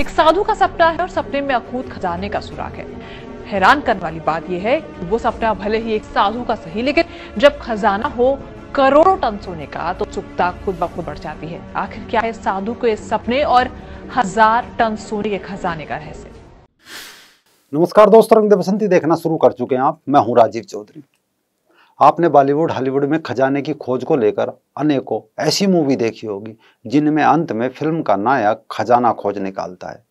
एक साधु का सपना है और सपने में अकूत खजाने का सुराग है हैरान करने वाली बात यह है कि वो सपना भले ही एक साधु का सही लेकिन जब खजाना हो करोड़ों टन सोने का तो चुपता खुद बखुद बढ़ जाती है आखिर क्या है साधु के सपने और हजार टन सोने के खजाने का रहस्य नमस्कार दोस्तों रंग बसंती देखना शुरू कर चुके हैं आप मैं हूं राजीव चौधरी आपने बॉलीवुड हॉलीवुड में खजाने की खोज को लेकर अनेकों ऐसी मूवी देखी होगी जिनमें अंत में फिल्म का नायक खजाना खोज निकालता है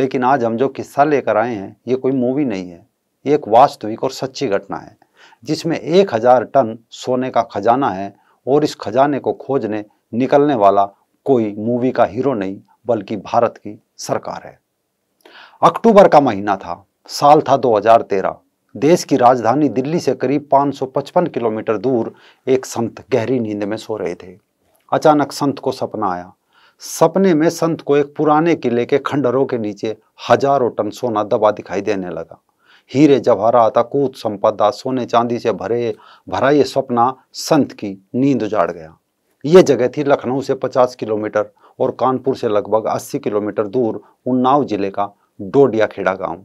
लेकिन आज हम जो किस्सा लेकर आए हैं ये कोई मूवी नहीं है ये एक वास्तविक और सच्ची घटना है जिसमें एक हज़ार टन सोने का खजाना है और इस खजाने को खोजने निकलने वाला कोई मूवी का हीरो नहीं बल्कि भारत की सरकार है अक्टूबर का महीना था साल था दो देश की राजधानी दिल्ली से करीब 555 किलोमीटर दूर एक संत गहरी नींद में सो रहे थे अचानक संत को सपना आया सपने में संत को एक पुराने किले के खंडरों के नीचे हजारों टन सोना दबा दिखाई देने लगा हीरे जवाहरात अकूत संपदा सोने चांदी से भरे भरा ये सपना संत की नींद उजाड़ गया ये जगह थी लखनऊ से 50 किलोमीटर और कानपुर से लगभग 80 किलोमीटर दूर उन्नाव जिले का डोडिया खेड़ा गांव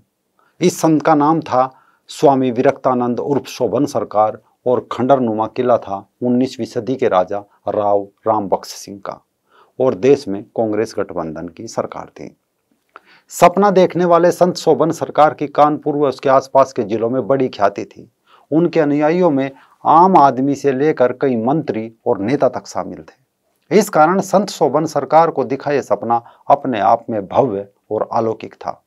इस संत का नाम था स्वामी विरक्तानंद उर्फ शोभन सरकार और खंडरनुमा किला था 19वीं सदी के राजा राव राम बख्श सिंह का और देश में कांग्रेस गठबंधन की सरकार थी सपना देखने वाले संत शोभन सरकार की कानपुर व उसके आसपास के जिलों में बड़ी ख्याति थी उनके अनुयायियों में आम आदमी से लेकर कई मंत्री और नेता तक शामिल थे इस कारण संत शोभन सरकार को दिखा यह सपना अपने आप में भव्य और अलौकिक था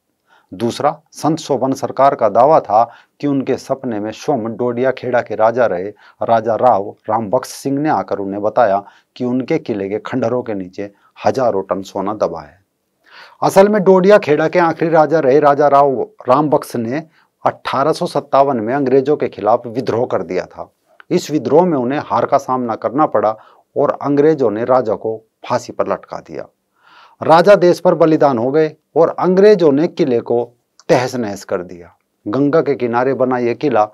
दूसरा संत शोभन सरकार का दावा था कि उनके सपने में सोम डोडिया खेड़ा के राजा रहे राजा राव रामबक्स सिंह ने आकर उन्हें बताया कि उनके किले के खंडहरों के नीचे हजारों टन सोना दबा है असल में डोडिया खेड़ा के आखिरी राजा रहे राजा राव रामबख्श ने अठारह में अंग्रेजों के खिलाफ विद्रोह कर दिया था इस विद्रोह में उन्हें हार का सामना करना पड़ा और अंग्रेजों ने राजा को फांसी पर लटका दिया राजा देश पर बलिदान हो गए और अंग्रेजों ने किले को तहस नहस कर दिया गंगा के किनारे बना यह किला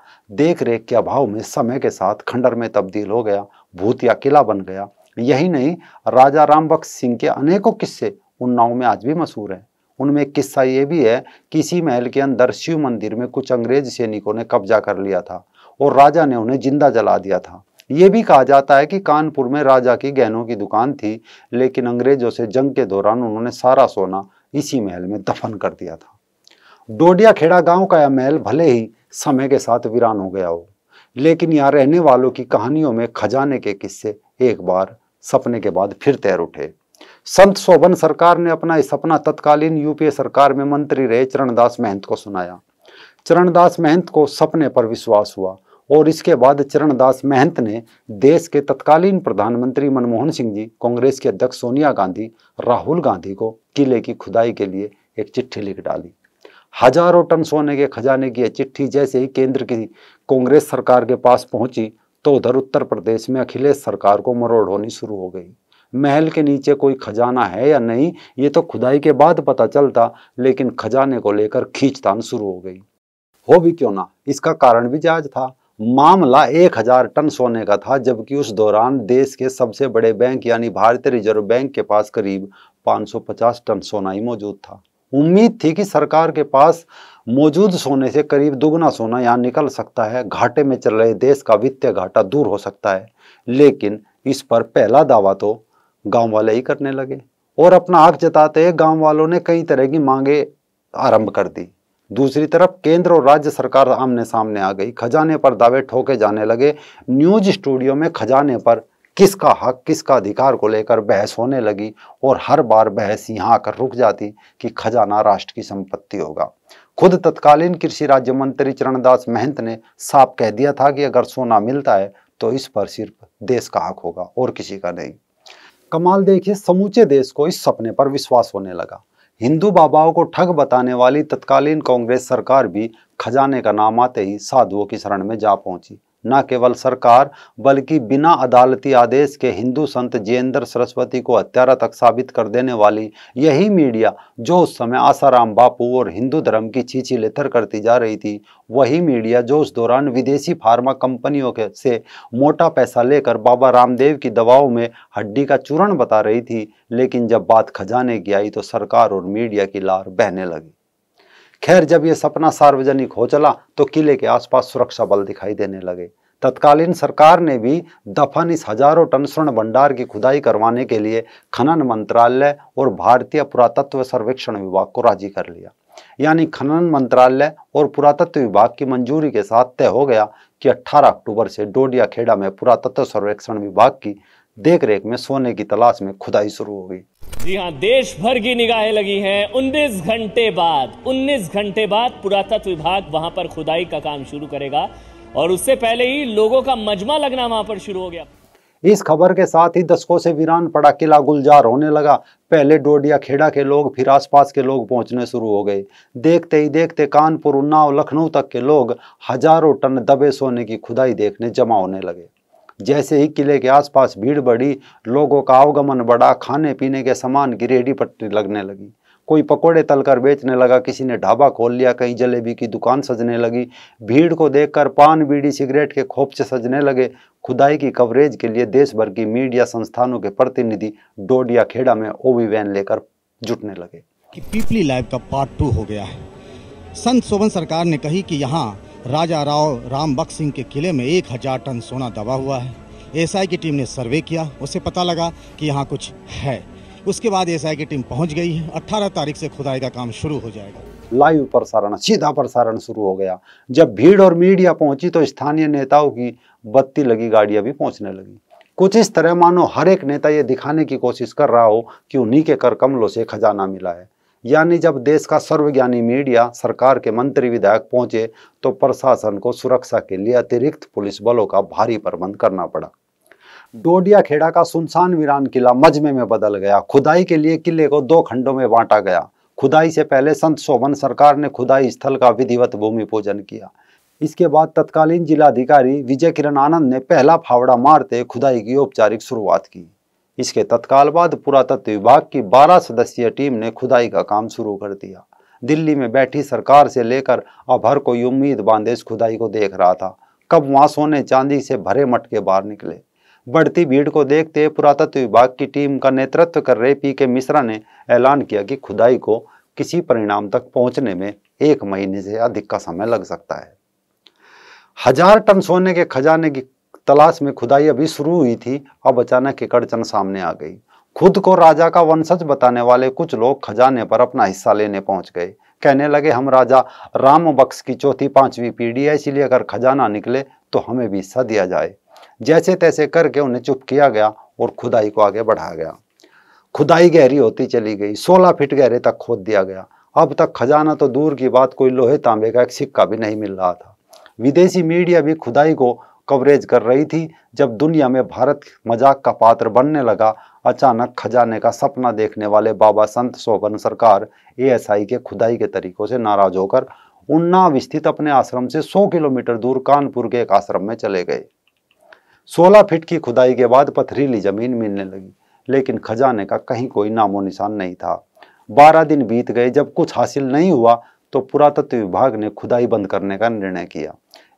देख रेख के अभाव में समय के साथ खंडर में तब्दील हो गया भूतिया किला बन गया यही नहीं राजा राम सिंह के अनेकों किस्से उन्नाव में आज भी मशहूर हैं उनमें एक किस्सा ये भी है कि इसी महल के अंदर शिव मंदिर में कुछ अंग्रेज सैनिकों ने कब्जा कर लिया था और राजा ने उन्हें जिंदा जला दिया था ये भी कहा जाता है कि कानपुर में राजा की गहनों की दुकान थी लेकिन अंग्रेजों से जंग के दौरान उन्होंने सारा सोना इसी महल में दफन कर दिया था डोडिया खेड़ा गांव का यह महल भले ही समय के साथ वीरान हो गया हो लेकिन यहाँ रहने वालों की कहानियों में खजाने के किस्से एक बार सपने के बाद फिर तैर उठे संत शोभन सरकार ने अपना सपना तत्कालीन यूपीए सरकार में मंत्री रहे चरणदास महंत को सुनाया चरणदास महंत को सपने पर विश्वास हुआ और इसके बाद चरणदास महंत ने देश के तत्कालीन प्रधानमंत्री मनमोहन सिंह जी कांग्रेस के अध्यक्ष सोनिया गांधी राहुल गांधी को किले की खुदाई के लिए एक चिट्ठी लिख डाली हजारों टन सोने के खजाने की चिट्ठी जैसे ही केंद्र की कांग्रेस सरकार के पास पहुंची तो उधर उत्तर प्रदेश में अखिलेश सरकार को मरोड़ होनी शुरू हो गई महल के नीचे कोई खजाना है या नहीं ये तो खुदाई के बाद पता चलता लेकिन खजाने को लेकर खींचतान शुरू हो गई हो भी क्यों ना इसका कारण भी जायज था मामला 1000 टन सोने का था जबकि उस दौरान देश के सबसे बड़े बैंक यानी भारतीय रिजर्व बैंक के पास करीब 550 टन सोना ही मौजूद था उम्मीद थी कि सरकार के पास मौजूद सोने से करीब दुगना सोना यहाँ निकल सकता है घाटे में चल रहे देश का वित्तीय घाटा दूर हो सकता है लेकिन इस पर पहला दावा तो गांव वाले ही करने लगे और अपना आग जताते गांव वालों ने कई तरह की मांगे आरंभ कर दी दूसरी तरफ केंद्र और राज्य सरकार आमने सामने आ गई खजाने पर दावे ठोके जाने लगे न्यूज स्टूडियो में खजाने पर किसका हक किसका अधिकार को लेकर बहस होने लगी और हर बार बहस यहाँ आकर रुक जाती कि खजाना राष्ट्र की संपत्ति होगा खुद तत्कालीन कृषि राज्य मंत्री चरणदास महंत ने साफ कह दिया था कि अगर सोना मिलता है तो इस पर सिर्फ देश का हक होगा और किसी का नहीं कमाल देखिए समूचे देश को इस सपने पर विश्वास होने लगा हिंदू बाबाओं को ठग बताने वाली तत्कालीन कांग्रेस सरकार भी खजाने का नाम आते ही साधुओं की शरण में जा पहुंची न केवल सरकार बल्कि बिना अदालती आदेश के हिंदू संत जयेंद्र सरस्वती को हत्यारा तक साबित कर देने वाली यही मीडिया जो उस समय आसाराम बापू और हिंदू धर्म की छींची लेथर करती जा रही थी वही मीडिया जो उस दौरान विदेशी फार्मा कंपनियों के से मोटा पैसा लेकर बाबा रामदेव की दवाओं में हड्डी का चूरण बता रही थी लेकिन जब बात खजाने की आई तो सरकार और मीडिया की लार बहने लगी खैर जब ये सपना सार्वजनिक हो चला तो किले के आसपास सुरक्षा बल दिखाई देने लगे तत्कालीन सरकार ने भी दफन इस हजारों टन स्वर्ण भंडार की खुदाई करवाने के लिए खनन मंत्रालय और भारतीय पुरातत्व सर्वेक्षण विभाग को राजी कर लिया यानी खनन मंत्रालय और पुरातत्व विभाग की मंजूरी के साथ तय हो गया कि 18 अक्टूबर से डोडिया खेड़ा में पुरातत्व सर्वेक्षण विभाग की देख रेख में सोने की तलाश में खुदाई शुरू हो गई जी हाँ देश भर की निगाहें लगी हैं 19 घंटे बाद 19 घंटे बाद पुरातत्व विभाग वहां पर खुदाई का काम शुरू करेगा और उससे पहले ही लोगों का मजमा लगना वहां पर शुरू हो गया इस खबर के साथ ही दशकों से वीरान पड़ा किला गुलजार होने लगा पहले डोडिया खेड़ा के लोग फिर आसपास के लोग पहुंचने शुरू हो गए देखते ही देखते कानपुर उन्नाव लखनऊ तक के लोग हजारों टन दबे सोने की खुदाई देखने जमा होने लगे जैसे ही किले के आसपास भीड़ बढ़ी लोगों का आवागमन बढ़ा खाने पीने के सामान की रेडी पट्टी लगने लगी कोई पकोड़े तलकर बेचने लगा किसी ने ढाबा खोल लिया कहीं जलेबी की दुकान सजने लगी भीड़ को देखकर पान बीड़ी सिगरेट के खोपचे सजने लगे खुदाई की कवरेज के लिए देश भर की मीडिया संस्थानों के प्रतिनिधि डोडिया खेड़ा में ओवी वैन लेकर जुटने लगे कि पीपली लाइव का पार्ट टू हो गया है संत शोभन सरकार ने कही कि यहाँ राजा राव राम सिंह के किले में एक हजार टन सोना दबा हुआ है एस की टीम ने सर्वे किया उसे पता लगा कि यहाँ कुछ है उसके बाद एस की टीम पहुँच गई है अट्ठारह तारीख से खुदाई का काम शुरू हो जाएगा लाइव प्रसारण सीधा प्रसारण शुरू हो गया जब भीड़ और मीडिया पहुंची तो स्थानीय नेताओं की बत्ती लगी गाड़ियां भी पहुंचने लगी कुछ इस तरह मानो हर एक नेता ये दिखाने की कोशिश कर रहा हो कि उन्हीं के कर कमलों से खजाना मिला है यानी जब देश का सर्वज्ञानी मीडिया सरकार के मंत्री विधायक पहुंचे तो प्रशासन को सुरक्षा के लिए अतिरिक्त पुलिस बलों का भारी प्रबंध करना पड़ा डोडिया खेड़ा का सुनसान वीरान किला मजमे में बदल गया खुदाई के लिए किले को दो खंडों में बांटा गया खुदाई से पहले संत शोभन सरकार ने खुदाई स्थल का विधिवत भूमि पूजन किया इसके बाद तत्कालीन जिलाधिकारी विजय किरण आनंद ने पहला फावड़ा मारते खुदाई की औपचारिक शुरुआत की इसके तत्काल बाद पुरातत्व विभाग की 12 सदस्यीय टीम ने खुदाई का काम शुरू कर दिया दिल्ली में बैठी सरकार से लेकर अब हर कोई उम्मीद बांधे इस खुदाई को देख रहा था कब वहाँ सोने चांदी से भरे मटके बाहर निकले बढ़ती भीड़ को देखते पुरातत्व विभाग की टीम का नेतृत्व कर रहे पी के मिश्रा ने ऐलान किया कि खुदाई को किसी परिणाम तक पहुंचने में एक महीने से अधिक का समय लग सकता है हजार टन सोने के खजाने की तलाश में खुदाई अभी शुरू हुई थी अब अचानक अड़चन सामने आ गई खुद को राजा का वंशज बताने वाले कुछ लोग खजाने पर अपना हिस्सा लेने पहुंच गए कहने लगे हम राजा राम बक्स की चौथी पांचवी पीढ़ी है इसलिए अगर खजाना निकले तो हमें भी हिस्सा दिया जाए जैसे तैसे करके उन्हें चुप किया गया और खुदाई को आगे बढ़ाया गया खुदाई गहरी होती चली गई सोलह फीट गहरे तक खोद दिया गया अब तक खजाना तो दूर की बात कोई लोहे तांबे का एक सिक्का भी नहीं मिल रहा था विदेशी मीडिया भी खुदाई को कवरेज कर रही थी जब दुनिया में भारत मजाक का पात्र बनने लगा अचानक खजाने का सपना देखने वाले बाबा संत शोभन सरकार एएसआई के खुदाई के तरीकों से नाराज होकर उन्नाव स्थित अपने आश्रम से 100 किलोमीटर दूर कानपुर के एक आश्रम में चले गए 16 फीट की खुदाई के बाद पथरीली जमीन मिलने लगी लेकिन खजाने का कहीं कोई नामो निशान नहीं था 12 दिन बीत गए जब कुछ हासिल नहीं हुआ तो पुरातत्व विभाग ने खुदाई बंद करने का निर्णय किया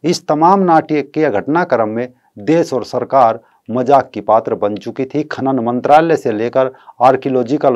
इस तमाम नाट्य घटनाक्रम में देश और सरकार मजाक की पात्र बन चुकी थी खनन मंत्रालय से लेकर आर्कियोलॉजिकल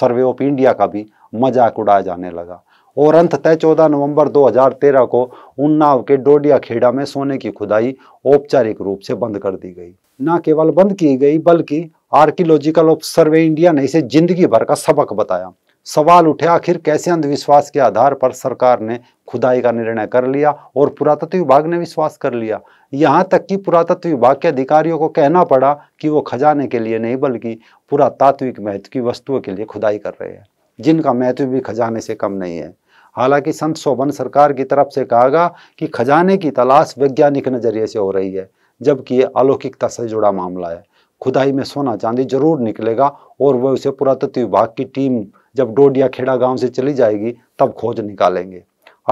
सर्वे ऑफ इंडिया का भी मजाक उड़ाया जाने लगा और अंत तय चौदह नवंबर 2013 को उन्नाव के डोडिया खेड़ा में सोने की खुदाई औपचारिक रूप से बंद कर दी गई न केवल बंद की गई बल्कि आर्कियोलॉजिकल ऑफ सर्वे इंडिया ने इसे जिंदगी भर का सबक बताया सवाल उठे आखिर कैसे अंधविश्वास के आधार पर सरकार ने खुदाई का निर्णय कर लिया और पुरातत्व विभाग ने विश्वास कर लिया यहाँ तक कि पुरातत्व विभाग के अधिकारियों को कहना पड़ा कि वो खजाने के लिए नहीं बल्कि पुरातात्विक महत्व की वस्तुओं के लिए खुदाई कर रहे हैं जिनका महत्व भी खजाने से कम नहीं है हालांकि संत शोभन सरकार की तरफ से कहा गया कि खजाने की तलाश वैज्ञानिक नज़रिए से हो रही है जबकि ये अलौकिकता से जुड़ा मामला है खुदाई में सोना चांदी जरूर निकलेगा और वह उसे पुरातत्व विभाग की टीम जब डोडिया खेड़ा गांव से चली जाएगी तब खोज निकालेंगे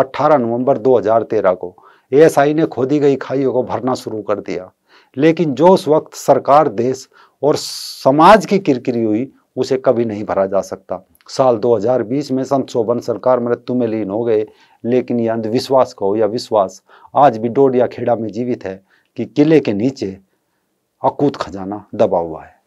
18 नवंबर 2013 को एएसआई ने खोदी गई खाइयों को भरना शुरू कर दिया लेकिन जो उस वक्त सरकार देश और समाज की किरकिरी हुई उसे कभी नहीं भरा जा सकता साल 2020 में संशोभन सरकार मृत्यु में लीन हो गए लेकिन ये अंधविश्वास को या विश्वास आज भी डोडिया खेड़ा में जीवित है कि किले के नीचे अकूत खजाना दबा हुआ है